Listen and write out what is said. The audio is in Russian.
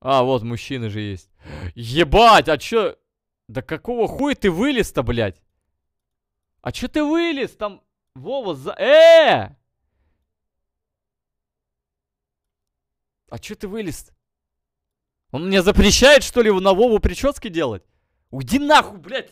А, вот, мужчины же есть. Ебать, а чё... Да какого хуя ты вылез-то, блядь? А чё ты вылез? Там... Вова, за... э А чё ты вылез? Он мне запрещает, что ли, на Вову прически делать? Уйди нахуй, блядь!